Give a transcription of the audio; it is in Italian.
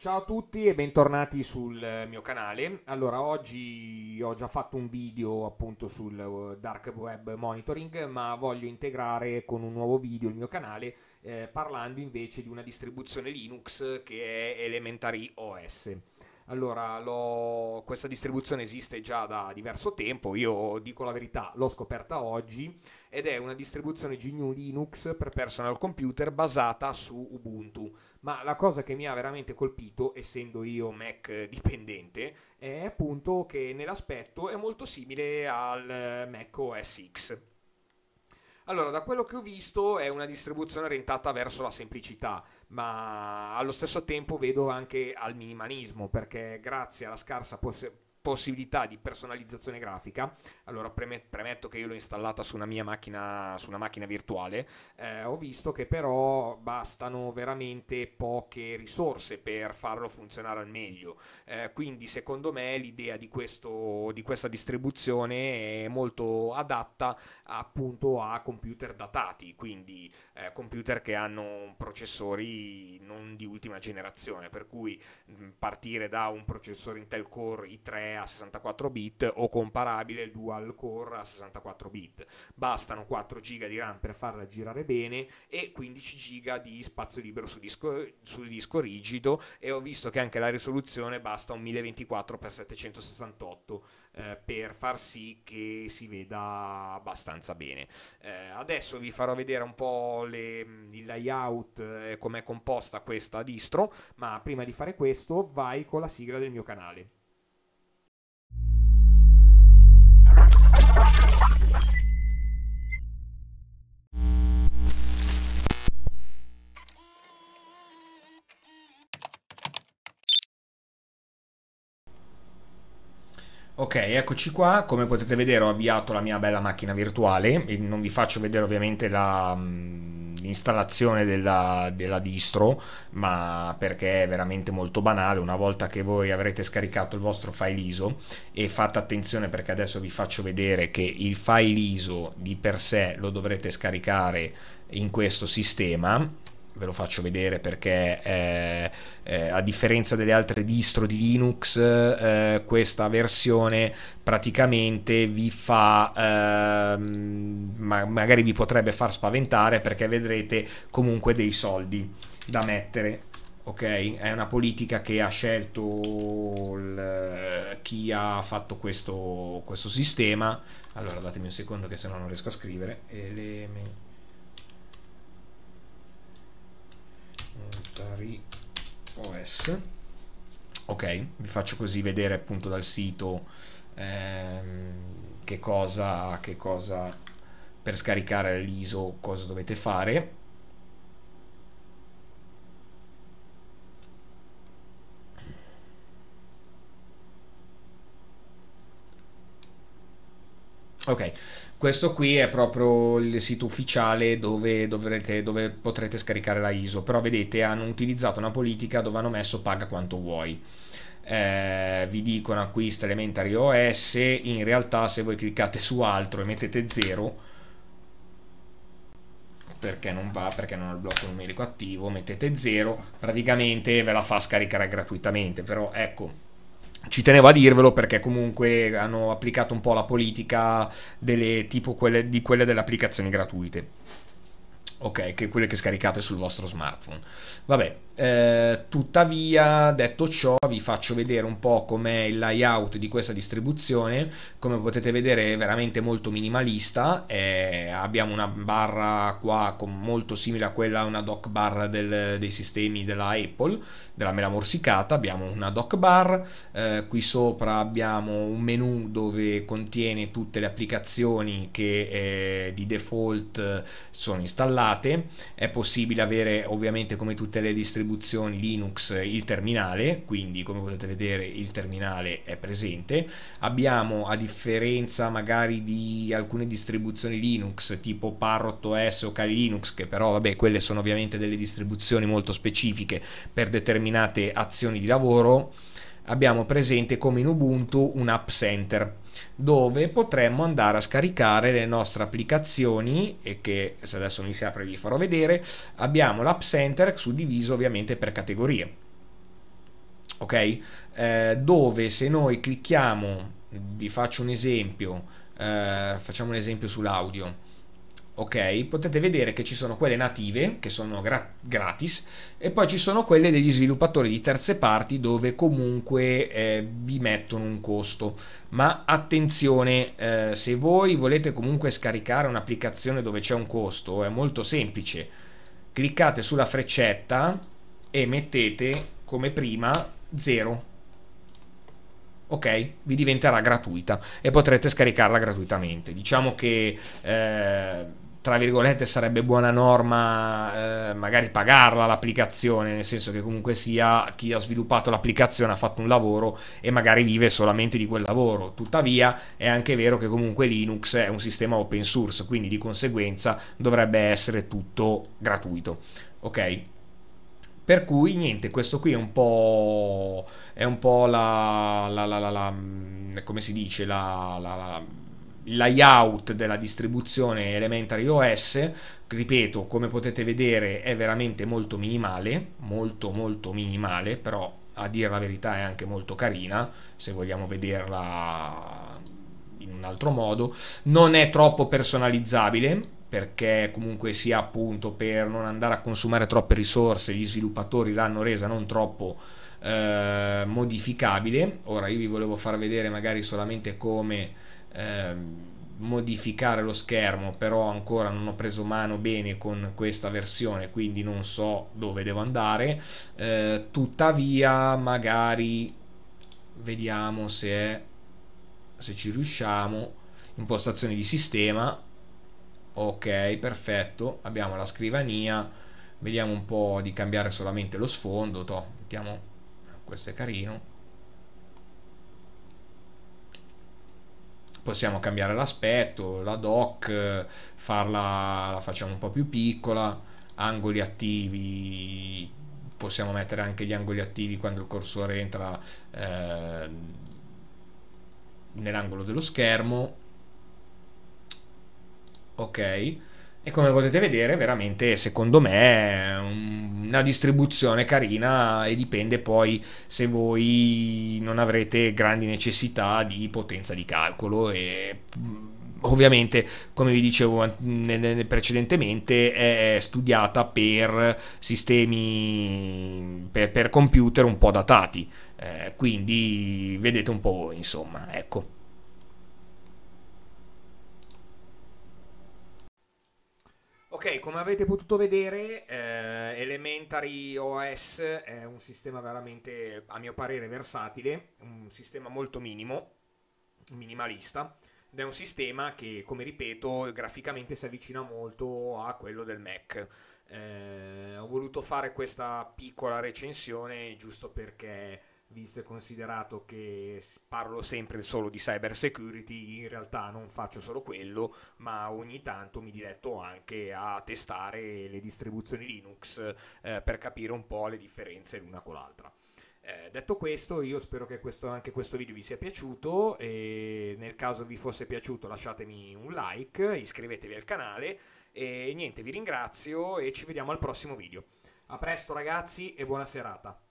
Ciao a tutti e bentornati sul eh, mio canale. Allora, oggi ho già fatto un video appunto sul eh, dark web monitoring, ma voglio integrare con un nuovo video il mio canale eh, parlando invece di una distribuzione Linux che è Elementary OS. Allora, questa distribuzione esiste già da diverso tempo, io dico la verità, l'ho scoperta oggi ed è una distribuzione GNU Linux per personal computer basata su Ubuntu. Ma la cosa che mi ha veramente colpito, essendo io Mac dipendente, è appunto che nell'aspetto è molto simile al Mac OS X. Allora, da quello che ho visto è una distribuzione orientata verso la semplicità ma allo stesso tempo vedo anche al minimalismo perché grazie alla scarsa possibilità possibilità di personalizzazione grafica. Allora preme- premetto che io l'ho installata su una mia macchina, su una macchina virtuale, eh, ho visto che però bastano veramente poche risorse per farlo funzionare al meglio. Eh, quindi secondo me l'idea di, questo, di questa distribuzione è molto adatta appunto a computer datati, quindi eh, computer che hanno processori non di ultima generazione, per cui mh, partire da un processore Intel Core i3 a 64 bit o comparabile dual core a 64 bit. Bastano 4 GB di RAM per farla girare bene e 15 GB di spazio libero su disco, su disco rigido e ho visto che anche la risoluzione basta un 1024x768 eh, per far sì che si veda abbastanza bene. Eh, adesso vi farò vedere un po' le, il layout, eh, com'è composta questa distro, ma prima di fare questo vai con la sigla del mio canale. Ok, eccoci qua, come potete vedere ho avviato la mia bella macchina virtuale, non vi faccio vedere ovviamente l'installazione della, della, distro, ma perché è veramente molto banale, una volta che voi avrete scaricato il vostro file ISO e fate attenzione perché adesso vi faccio vedere che il file ISO di per sé lo dovrete scaricare in questo sistema ve lo faccio vedere perché eh, eh, a differenza delle altre distro di Linux eh, questa versione praticamente vi fa ehm, ma- magari vi potrebbe far spaventare perché vedrete comunque dei soldi da mettere ok? È una politica che ha scelto il, eh, chi ha fatto questo, questo, sistema. Allora, datemi un secondo che se no non riesco a scrivere. Element Atari ok vi faccio così vedere appunto dal sito ehm, che cosa che cosa per scaricare l'ISO cosa dovete fare Ok, questo qui è proprio il sito ufficiale dove, dovrete, dove potrete scaricare la ISO, però vedete hanno utilizzato una politica dove hanno messo paga quanto vuoi. Eh, vi dicono acquista elementary OS, in realtà se voi cliccate su altro e mettete 0, perché non va, perché non ha il blocco numerico attivo, mettete 0, praticamente ve la fa scaricare gratuitamente, però ecco ci tenevo a dirvelo perché comunque hanno applicato un po' la politica delle, tipo quelle, di quelle delle applicazioni gratuite ok, che quelle che scaricate sul vostro smartphone. Vabbè, eh, tuttavia, detto ciò, vi faccio vedere un po' com'è il layout di questa distribuzione. Come potete vedere, è veramente molto minimalista. Eh, abbiamo una barra qua molto simile a quella, una dock bar del, dei sistemi della Apple, della mela morsicata. Abbiamo una dock bar, eh, qui sopra abbiamo un menu dove contiene tutte le applicazioni che eh, di default eh, sono installate installate, è possibile avere ovviamente come tutte le distribuzioni Linux il terminale, quindi come potete vedere il terminale è presente, abbiamo a differenza magari di alcune distribuzioni Linux tipo Parrot OS o Kali Linux, che però vabbè quelle sono ovviamente delle distribuzioni molto specifiche per determinate azioni di lavoro, abbiamo presente come in Ubuntu un App Center dove potremmo andare a scaricare le nostre applicazioni e che se adesso mi si apre vi farò vedere abbiamo l'App Center suddiviso ovviamente per categorie ok eh, dove se noi clicchiamo vi faccio un esempio eh, facciamo un esempio sull'audio ok? Potete vedere che ci sono quelle native che sono gra- gratis e poi ci sono quelle degli sviluppatori di terze parti dove comunque eh, vi mettono un costo. Ma attenzione, eh, se voi volete comunque scaricare un'applicazione dove c'è un costo, è molto semplice. Cliccate sulla freccetta e mettete come prima 0. Ok, vi diventerà gratuita e potrete scaricarla gratuitamente. Diciamo che eh, tra virgolette sarebbe buona norma eh, magari pagarla l'applicazione, nel senso che comunque sia chi ha sviluppato l'applicazione ha fatto un lavoro e magari vive solamente di quel lavoro. Tuttavia è anche vero che comunque Linux è un sistema open source, quindi di conseguenza dovrebbe essere tutto gratuito. Ok? Per cui niente, questo qui è un po', è un po la, la, la, la, mm, come si dice, la layout della distribuzione Elementary OS, ripeto, come potete vedere è veramente molto minimale, molto molto minimale, però a dire la verità è anche molto carina, se vogliamo vederla in un altro modo, non è troppo personalizzabile perché comunque sia appunto per non andare a consumare troppe risorse, gli sviluppatori l'hanno resa non troppo eh, modificabile. Ora io vi volevo far vedere magari solamente come Ehm, modificare lo schermo però ancora non ho preso mano bene con questa versione quindi non so dove devo andare eh, tuttavia magari vediamo se, è, se ci riusciamo impostazioni di sistema ok perfetto abbiamo la scrivania vediamo un po' di cambiare solamente lo sfondo toh, mettiamo ah, questo è carino possiamo cambiare l'aspetto, la doc, farla, la facciamo un po' più piccola, angoli attivi, possiamo mettere anche gli angoli attivi quando il cursore entra eh, nell'angolo dello schermo, ok, e come potete vedere veramente secondo me è un una distribuzione carina e dipende poi se voi non avrete grandi necessità di potenza di calcolo e mm, ovviamente come vi dicevo precedentemente è studiata per sistemi per, per computer un po' datati eh, quindi vedete un po' insomma ecco Ok, come avete potuto vedere, eh, Elementary OS è un sistema veramente, a mio parere, versatile, un sistema molto minimo, minimalista, ed è un sistema che, come ripeto, graficamente si avvicina molto a quello del Mac. Eh, ho voluto fare questa piccola recensione giusto perché visto e considerato che parlo sempre solo di cyber security, in realtà non faccio solo quello, ma ogni tanto mi diletto anche a testare le distribuzioni Linux eh, per capire un po' le differenze l'una con l'altra. Eh, detto questo, io spero che questo, anche questo video vi sia piaciuto e nel caso vi fosse piaciuto lasciatemi un like, iscrivetevi al canale e niente, vi ringrazio e ci vediamo al prossimo video. A presto ragazzi e buona serata.